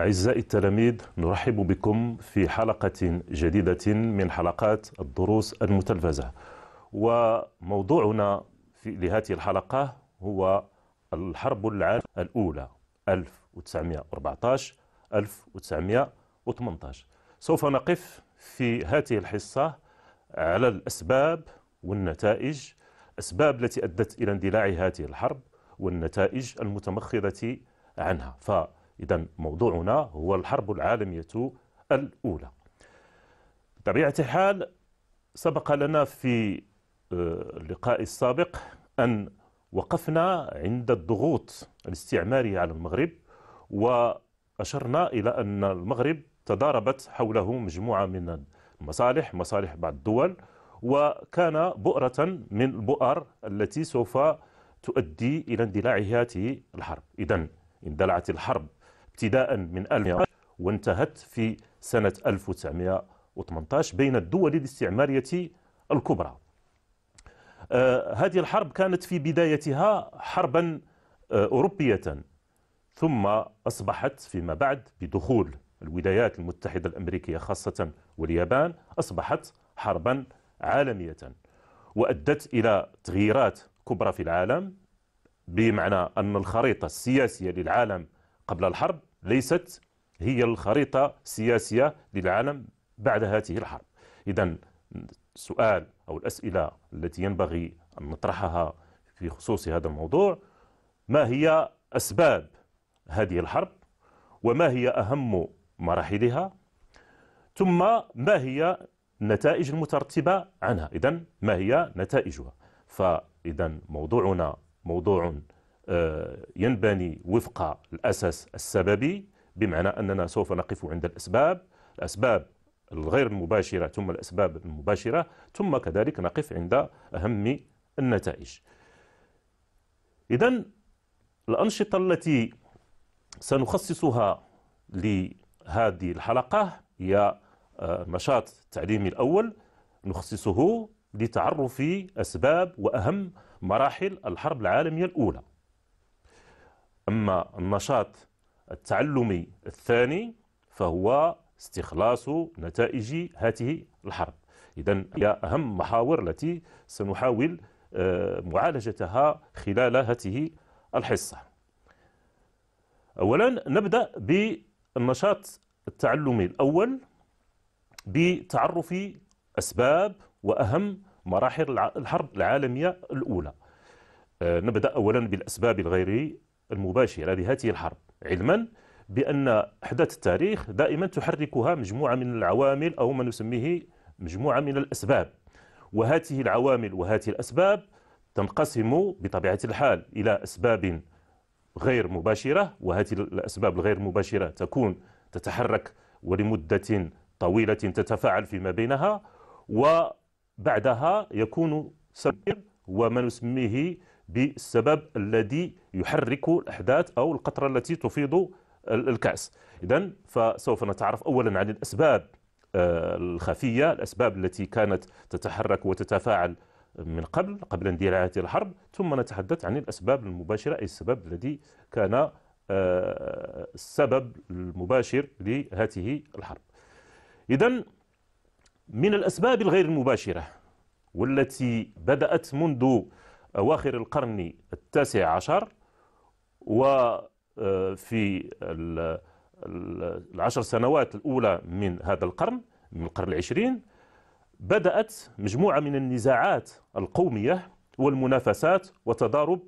أعزائي التلاميذ نرحب بكم في حلقة جديدة من حلقات الدروس المتلفزة وموضوعنا في لهذه الحلقة هو الحرب العالمية الأولى 1914 1918 سوف نقف في هذه الحصة على الأسباب والنتائج الأسباب التي أدت إلى اندلاع هذه الحرب والنتائج المتمخضة عنها ف إذا موضوعنا هو الحرب العالمية الأولى بطبيعة الحال سبق لنا في آه، اللقاء السابق أن وقفنا عند الضغوط الاستعمارية على المغرب وأشرنا إلى أن المغرب تضاربت حوله مجموعة من المصالح مصالح بعض الدول وكان بؤرة من البؤر التي سوف تؤدي إلى اندلاع هذه الحرب إذا اندلعت الحرب ابتداء من 1900 وانتهت في سنة 1918 بين الدول الاستعمارية الكبرى آه، هذه الحرب كانت في بدايتها حربا آه، أوروبية ثم أصبحت فيما بعد بدخول الولايات المتحدة الأمريكية خاصة واليابان أصبحت حربا عالمية وأدت إلى تغييرات كبرى في العالم بمعنى أن الخريطة السياسية للعالم قبل الحرب ليست هي الخريطة السياسية للعالم بعد هذه الحرب إذا السؤال أو الأسئلة التي ينبغي أن نطرحها في خصوص هذا الموضوع ما هي أسباب هذه الحرب وما هي أهم مراحلها ثم ما هي النتائج المترتبة عنها إذا ما هي نتائجها فإذا موضوعنا موضوع آه، ينبني وفق الأساس السببي بمعنى أننا سوف نقف عند الأسباب الأسباب الغير المباشرة ثم الأسباب المباشرة ثم كذلك نقف عند أهم النتائج إذا الأنشطة التي سنخصصها لهذه الحلقة هي آه، نشاط التعليمي الأول نخصصه لتعرف أسباب وأهم مراحل الحرب العالمية الأولى أما النشاط التعلمي الثاني فهو استخلاص نتائج هذه الحرب إذا هي أهم محاور التي سنحاول آه، معالجتها خلال هذه الحصة أولا نبدأ بالنشاط التعلمي الأول بتعرف أسباب وأهم مراحل الحرب العالمية الأولى آه، نبدأ أولا بالأسباب الغير المباشرة لهذه الحرب علما بأن أحداث التاريخ دائما تحركها مجموعة من العوامل أو ما نسميه مجموعة من الأسباب وهذه العوامل وهذه الأسباب تنقسم بطبيعة الحال إلى أسباب غير مباشرة وهذه الأسباب الغير مباشرة تكون تتحرك ولمدة طويلة تتفاعل فيما بينها وبعدها يكون سبب وما نسميه بالسبب الذي يحرك الأحداث أو القطرة التي تفيض الكأس إذا فسوف نتعرف أولا عن الأسباب آه، الخفية الأسباب التي كانت تتحرك وتتفاعل من قبل قبل هذه الحرب ثم نتحدث عن الأسباب المباشرة أي السبب الذي كان آه، السبب المباشر لهذه الحرب إذا من الأسباب الغير المباشرة والتي بدأت منذ أواخر القرن التاسع عشر وفي آه، العشر سنوات الأولى من هذا القرن من القرن العشرين بدأت مجموعة من النزاعات القومية والمنافسات وتضارب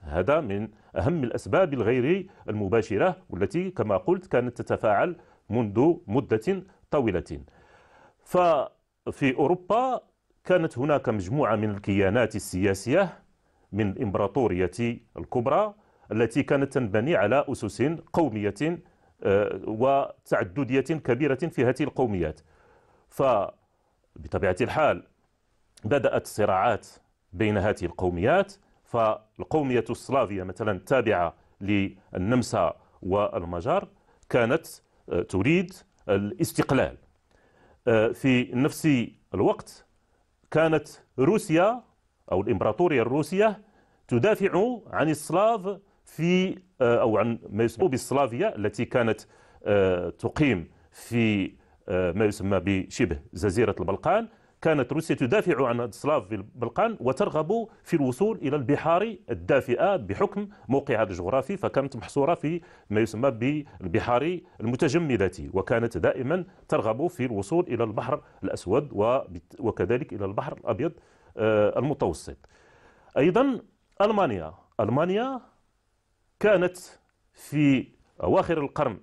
هذا من أهم الأسباب الغير المباشرة والتي كما قلت كانت تتفاعل منذ مدة طويلة ففي أوروبا كانت هناك مجموعة من الكيانات السياسية من الإمبراطورية الكبرى التي كانت تنبني على أسس قومية آه، وتعددية كبيرة في هذه القوميات فبطبيعة الحال بدأت الصراعات بين هذه القوميات فالقومية السلافية مثلا تابعة للنمسا والمجر كانت آه، تريد الاستقلال آه، في نفس الوقت كانت روسيا أو الإمبراطورية الروسية تدافع عن السلاف في آه، أو عن ما يسمى بالسلافية التي كانت آه، تقيم في آه، ما يسمى بشبه جزيرة البلقان كانت روسيا تدافع عن السلاف في البلقان وترغب في الوصول إلى البحار الدافئة بحكم موقعها الجغرافي فكانت محصورة في ما يسمى بالبحار المتجمدة وكانت دائما ترغب في الوصول إلى البحر الأسود وكذلك إلى البحر الأبيض آه، المتوسط أيضا ألمانيا ألمانيا كانت في أواخر القرن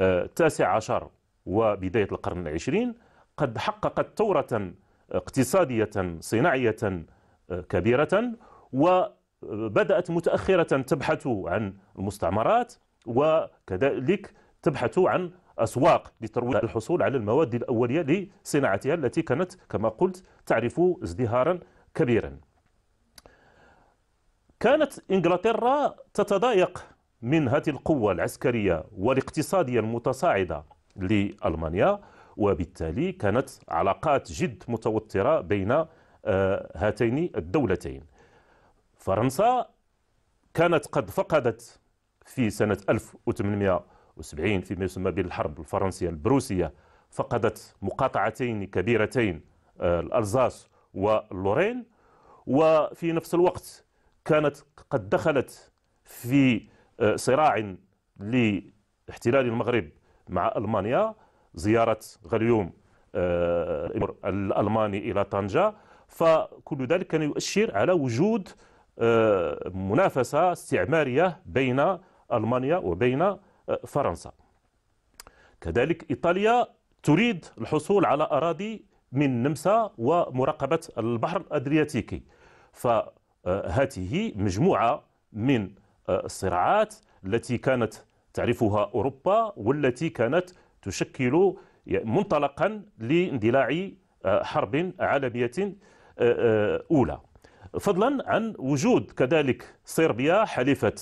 آه، التاسع عشر وبداية القرن العشرين قد حققت ثورة اقتصادية صناعية آه، كبيرة وبدأت متأخرة تبحث عن المستعمرات وكذلك تبحث عن أسواق لترويج الحصول على المواد الأولية لصناعتها التي كانت كما قلت تعرف ازدهارا كبيرا كانت إنجلترا تتضايق من هذه القوة العسكرية والاقتصادية المتصاعدة لألمانيا وبالتالي كانت علاقات جد متوترة بين آه، هاتين الدولتين فرنسا كانت قد فقدت في سنة 1870 فيما يسمى بالحرب الفرنسية البروسية فقدت مقاطعتين كبيرتين آه، الألزاس واللورين وفي نفس الوقت كانت قد دخلت في آه، صراع لاحتلال المغرب مع ألمانيا زيارة غليوم آه، الألماني إلى طنجة فكل ذلك كان يؤشر على وجود آه، منافسة استعمارية بين ألمانيا وبين آه، فرنسا كذلك إيطاليا تريد الحصول على أراضي من نمسا ومراقبة البحر الأدرياتيكي فهذه مجموعة من الصراعات التي كانت تعرفها أوروبا والتي كانت تشكل منطلقا لاندلاع آه، حرب آه، عالمية آه، أولى فضلا عن وجود كذلك صربيا حليفة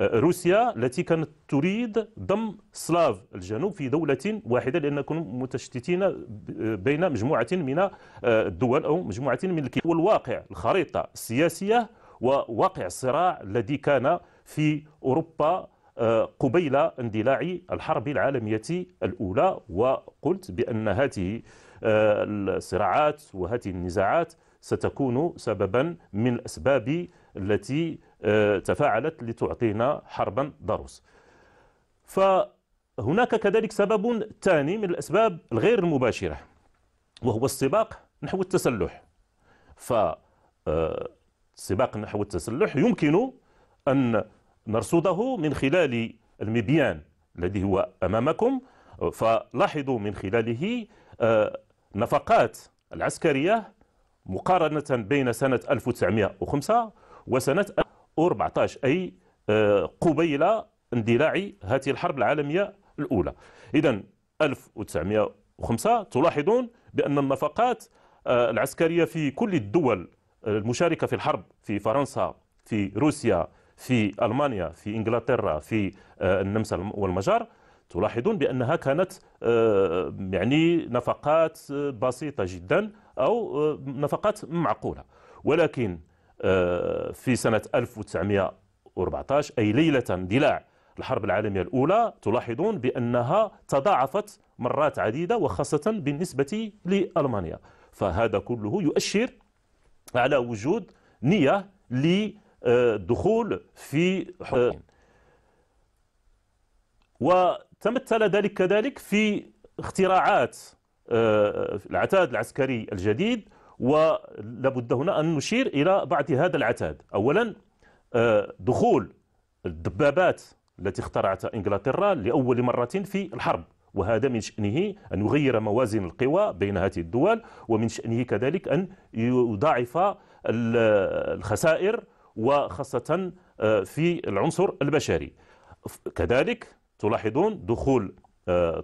روسيا التي كانت تريد ضم سلاف الجنوب في دولة واحدة لأنكم متشتتين بين مجموعة من الدول أو مجموعة من الكيان والواقع الخريطة السياسية وواقع الصراع الذي كان في أوروبا قبيل اندلاع الحرب العالمية الأولى وقلت بأن هذه آه، الصراعات وهذه النزاعات ستكون سببا من الأسباب التي آه، تفاعلت لتعطينا حربا ضروس فهناك كذلك سبب ثاني من الأسباب الغير المباشرة وهو السباق نحو التسلح فالسباق آه، نحو التسلح يمكن أن نرصده من خلال المبيان الذي هو أمامكم فلاحظوا من خلاله آه، نفقات العسكرية مقارنة بين سنة 1905 وسنة 14 أي آه، قبيل اندلاع هذه الحرب العالمية الأولى إذا 1905 تلاحظون بأن النفقات آه، العسكرية في كل الدول المشاركة في الحرب في فرنسا في روسيا في ألمانيا في إنجلترا في آه، النمسا والمجر تلاحظون بأنها كانت آه، يعني نفقات آه، بسيطة جدا أو نفقات معقولة ولكن في سنة 1914 أي ليلة اندلاع الحرب العالمية الأولى تلاحظون بأنها تضاعفت مرات عديدة وخاصة بالنسبة لألمانيا فهذا كله يؤشر على وجود نية لألمانيا الدخول في حقوقهم آه، وتمثل ذلك كذلك في اختراعات آه، العتاد العسكري الجديد ولابد هنا أن نشير إلى بعض هذا العتاد أولا آه، دخول الدبابات التي اخترعتها إنجلترا لأول مرة في الحرب وهذا من شأنه أن يغير موازين القوى بين هذه الدول ومن شأنه كذلك أن يضاعف الخسائر وخاصة آه، في العنصر البشري كذلك تلاحظون دخول آه،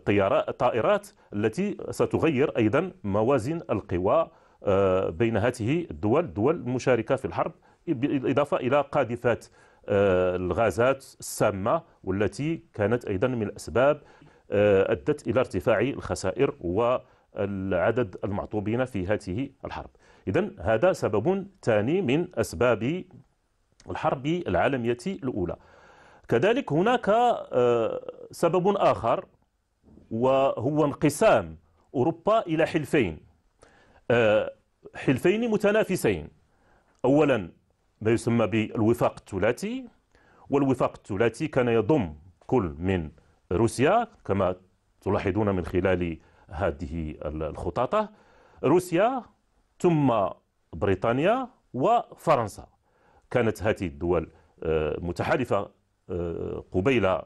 طائرات التي ستغير أيضا موازين القوى آه، بين هذه الدول دول المشاركة في الحرب بالإضافة إلى قاذفات الغازات السامة والتي كانت أيضا من الأسباب أدت إلى ارتفاع الخسائر والعدد المعطوبين في هذه الحرب إذا هذا سبب ثاني من أسباب الحرب العالمية الأولى كذلك هناك آه، سبب آخر وهو انقسام أوروبا إلى حلفين آه، حلفين متنافسين أولا ما يسمى بالوفاق الثلاثي والوفاق الثلاثي كان يضم كل من روسيا كما تلاحظون من خلال هذه الخطاطة روسيا ثم بريطانيا وفرنسا كانت هذه الدول آه، متحالفة آه، قبيل آه،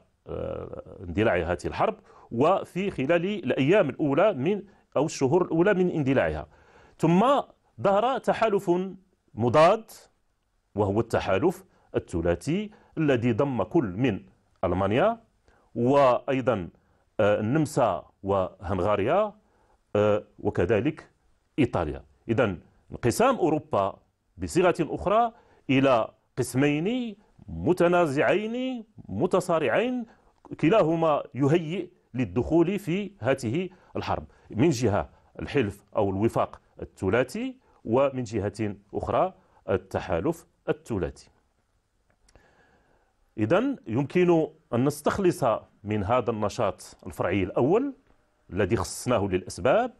اندلاع هذه الحرب وفي خلال الأيام الأولى من أو الشهور الأولى من اندلاعها ثم ظهر تحالف مضاد وهو التحالف الثلاثي الذي ضم كل من ألمانيا وأيضا النمسا وهنغاريا وكذلك إيطاليا إذا انقسام أوروبا بصيغة أخرى إلى قسمين متنازعين متصارعين كلاهما يهيئ للدخول في هذه الحرب من جهة الحلف أو الوفاق الثلاثي ومن جهة أخرى التحالف الثلاثي إذا يمكن أن نستخلص من هذا النشاط الفرعي الأول الذي خصصناه للأسباب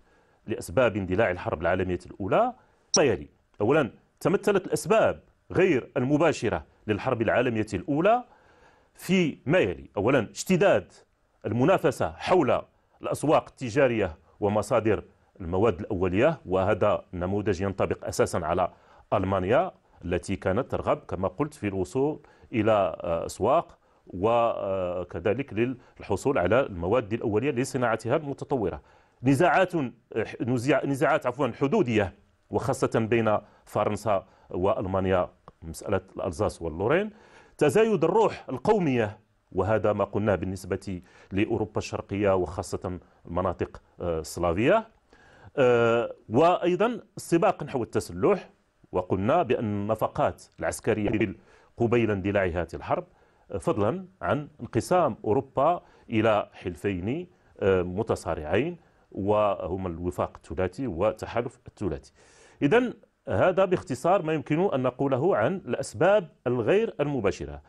لأسباب اندلاع الحرب العالمية الأولى ما يلي أولا تمثلت الأسباب غير المباشرة للحرب العالمية الأولى في ما يلي أولا اشتداد المنافسة حول الأسواق التجارية ومصادر المواد الأولية وهذا النموذج ينطبق أساسا على ألمانيا التي كانت ترغب كما قلت في الوصول إلى آه، أسواق وكذلك للحصول على المواد الأولية لصناعتها المتطورة نزاعات نزاعات عفوا حدودية وخاصة بين فرنسا وألمانيا مسألة الألزاس واللورين تزايد الروح القومية وهذا ما قلناه بالنسبة لأوروبا الشرقية وخاصة المناطق السلافية آه، آه، وأيضا السباق نحو التسلح وقلنا بأن النفقات العسكرية قبيل اندلاع هذه الحرب آه، فضلا عن انقسام أوروبا إلى حلفين متصارعين وهما الوفاق الثلاثي والتحالف الثلاثي إذا هذا باختصار ما يمكن أن نقوله عن الأسباب الغير المباشرة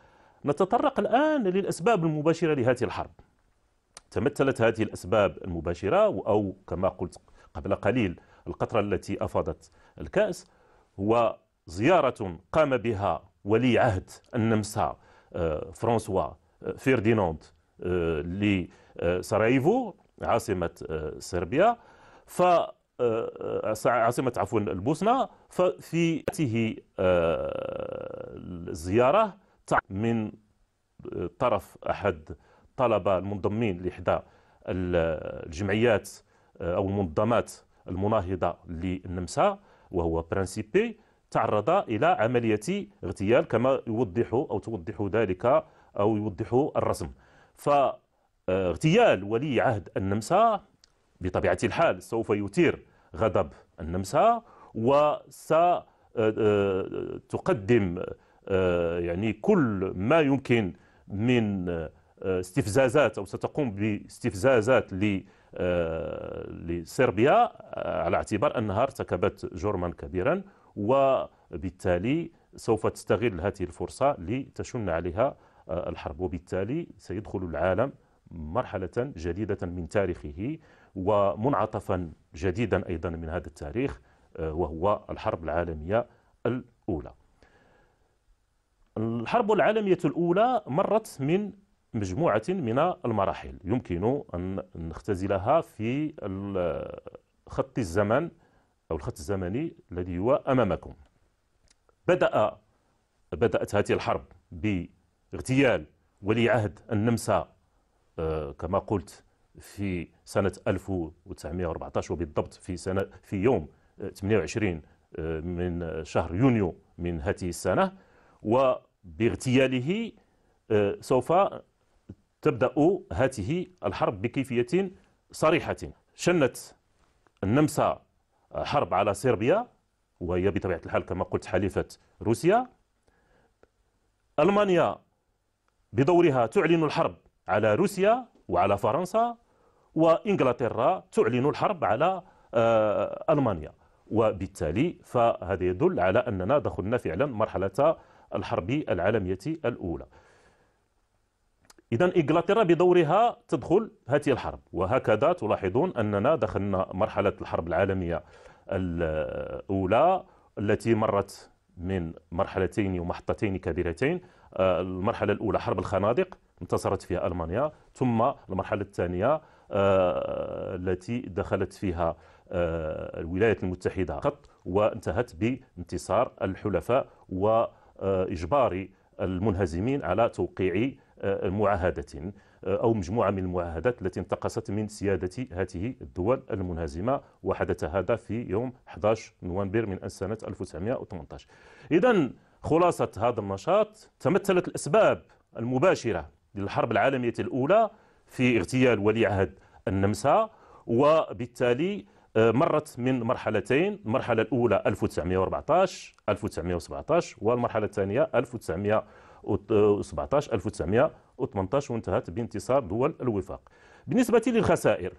نتطرق الآن للأسباب المباشرة لهذه الحرب تمثلت هذه الأسباب المباشرة أو كما قلت قبل قليل القطرة التي أفاضت الكأس هو زيارة قام بها ولي عهد النمسا آه، فرانسوا آه، فيرديناند آه، لسراييفو عاصمة صربيا ف آه، آه، عاصمة عفوا البوسنة ففي هذه الزيارة آه، من طرف أحد طلبة المنضمين لإحدى الجمعيات أو المنظمات المناهضة للنمسا وهو برانسيبي تعرض إلى عملية اغتيال كما يوضح أو توضح ذلك أو يوضح الرسم فاغتيال ولي عهد النمسا بطبيعة الحال سوف يثير غضب النمسا وستقدم آه، آه، آه، يعني كل ما يمكن من استفزازات أو ستقوم باستفزازات لصربيا على اعتبار أنها ارتكبت جرما كبيرا وبالتالي سوف تستغل هذه الفرصة لتشن عليها الحرب وبالتالي سيدخل العالم مرحلة جديدة من تاريخه ومنعطفا جديدا أيضا من هذا التاريخ آه، وهو الحرب العالمية الأولى الحرب العالمية الأولى مرت من مجموعة من المراحل يمكن أن نختزلها في خط الزمن أو الخط الزمني الذي هو أمامكم بدأ بدأت هذه الحرب باغتيال ولي عهد النمسا آه، كما قلت في سنة 1914 وبالضبط في سنة في يوم 28 آه، آه، من شهر يونيو من هذه السنة وباغتياله آه، سوف تبدأ هذه الحرب بكيفية صريحة شنت النمسا حرب على صربيا وهي بطبيعة الحال كما قلت حليفة روسيا ألمانيا بدورها تعلن الحرب على روسيا وعلى فرنسا وإنجلترا تعلن الحرب على آه، ألمانيا وبالتالي فهذا يدل على أننا دخلنا فعلا مرحلة الحرب العالمية الأولى إذا إنجلترا بدورها تدخل هذه الحرب وهكذا تلاحظون أننا دخلنا مرحلة الحرب العالمية الأولى التي مرت من مرحلتين ومحطتين كبيرتين آه، المرحلة الأولى حرب الخنادق انتصرت فيها ألمانيا ثم المرحلة الثانية آه، التي دخلت فيها آه، الولايات المتحدة قط وانتهت بانتصار الحلفاء وإجبار المنهزمين على توقيع آه، معاهدة أو مجموعة من المعاهدات التي انتقصت من سيادة هذه الدول المنهزمة وحدث هذا في يوم 11 نوفمبر من سنة 1918 إذا خلاصة هذا النشاط تمثلت الأسباب المباشرة للحرب العالمية الأولى في اغتيال ولي عهد النمسا وبالتالي آه، مرت من مرحلتين المرحلة الأولى 1914 1917 والمرحلة الثانية 1917 1918 وانتهت بانتصار دول الوفاق بالنسبة للخسائر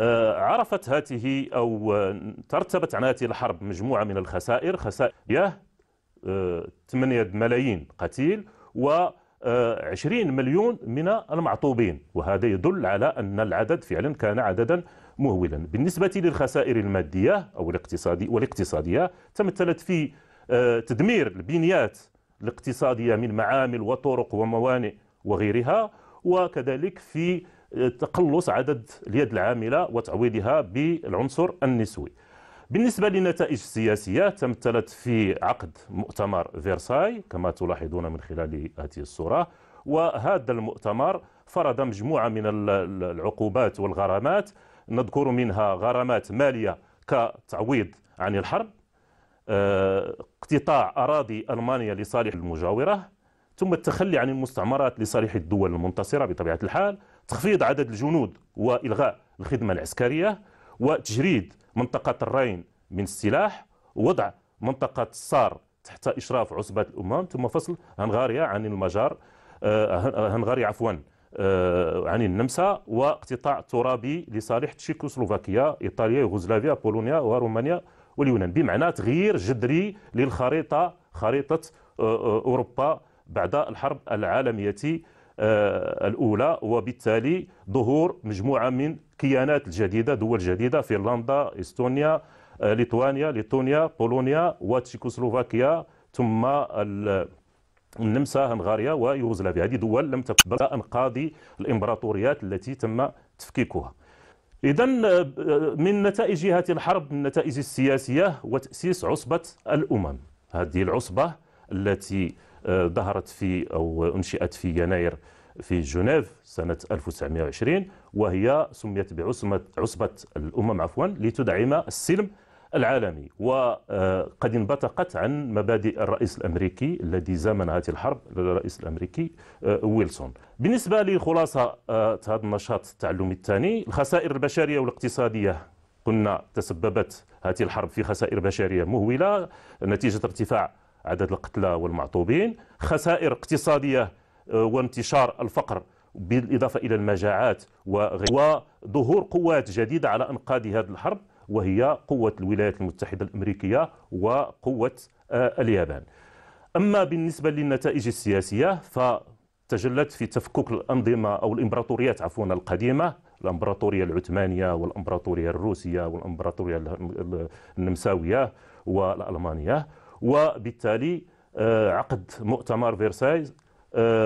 آه، عرفت هذه أو آه، ترتبت عن هذه الحرب مجموعة من الخسائر خسائر 8 ملايين قتيل و 20 آه، مليون من المعطوبين وهذا يدل على أن العدد فعلا كان عددا مهولا بالنسبة للخسائر المادية أو الاقتصادي والاقتصادية تمثلت في آه، تدمير البنيات الاقتصادية من معامل وطرق وموانئ وغيرها وكذلك في آه، تقلص عدد اليد العاملة وتعويضها بالعنصر النسوي بالنسبة للنتائج السياسية تمثلت في عقد مؤتمر فيرساي كما تلاحظون من خلال هذه الصورة وهذا المؤتمر فرض مجموعة من العقوبات والغرامات نذكر منها غرامات مالية كتعويض عن الحرب آه، اقتطاع أراضي ألمانيا لصالح المجاورة ثم التخلي عن المستعمرات لصالح الدول المنتصرة بطبيعة الحال تخفيض عدد الجنود وإلغاء الخدمة العسكرية وتجريد منطقة الرين من السلاح ووضع منطقة صار تحت إشراف عصبة الأمم ثم فصل هنغاريا عن المجار آه، آه، هنغاريا عفوا آه، عن النمسا واقتطاع ترابي لصالح تشيكوسلوفاكيا إيطاليا يوغوسلافيا بولونيا ورومانيا واليونان بمعنى تغيير جذري للخريطة خريطة أوروبا بعد الحرب العالمية الأولى وبالتالي ظهور مجموعة من كيانات جديده دول جديده فنلندا استونيا آه، ليتوانيا ليتونيا بولونيا وتشيكوسلوفاكيا ثم النمسا هنغاريا ويوغوسلافيا هذه دول لم تقبل انقاض الامبراطوريات التي تم تفكيكها إذا آه، من نتائج هذه الحرب النتائج السياسية وتأسيس عصبة الأمم هذه العصبة التي آه، ظهرت في أو أنشئت في يناير في جنيف سنة 1920 وهي سميت بعصمة عصبة الأمم عفوا لتدعم السلم العالمي وقد انبثقت عن مبادئ الرئيس الامريكي الذي زامن هذه الحرب الرئيس الامريكي آه، ويلسون بالنسبه لخلاصه آه، هذا النشاط التعلمي الثاني الخسائر البشريه والاقتصاديه قلنا تسببت هذه الحرب في خسائر بشريه مهوله نتيجه ارتفاع عدد القتلى والمعطوبين خسائر اقتصاديه آه، وانتشار الفقر بالإضافة إلى المجاعات وظهور قوات جديدة على أنقاض هذه الحرب وهي قوة الولايات المتحدة الأمريكية وقوة آه، اليابان أما بالنسبة للنتائج السياسية فتجلت في تفكك الأنظمة أو الإمبراطوريات عفوا القديمة الامبراطوريه العثمانيه والامبراطوريه الروسيه والامبراطوريه النمساويه والالمانيه وبالتالي آه، عقد مؤتمر فرساي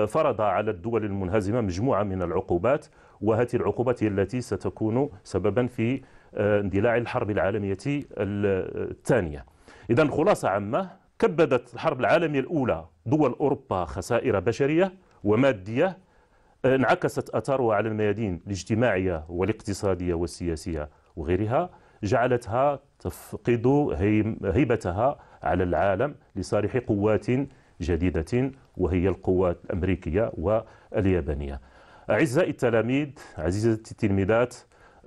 فرض على الدول المنهزمة مجموعة من العقوبات وهذه العقوبات هي التي ستكون سببا في آه، اندلاع الحرب العالمية الثانية إذا خلاصة عامة كبدت الحرب العالمية الأولى دول أوروبا خسائر بشرية ومادية آه، انعكست أثارها على الميادين الاجتماعية والاقتصادية والسياسية وغيرها جعلتها تفقد هيبتها على العالم لصالح قوات جديدة وهي القوات الأمريكية واليابانية أعزائي التلاميذ عزيزتي التلميذات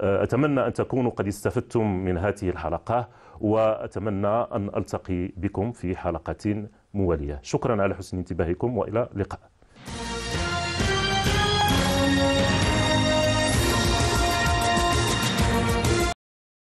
آه، أتمنى أن تكونوا قد استفدتم من هذه الحلقة وأتمنى أن ألتقي بكم في حلقة موالية شكرا على حسن انتباهكم وإلى اللقاء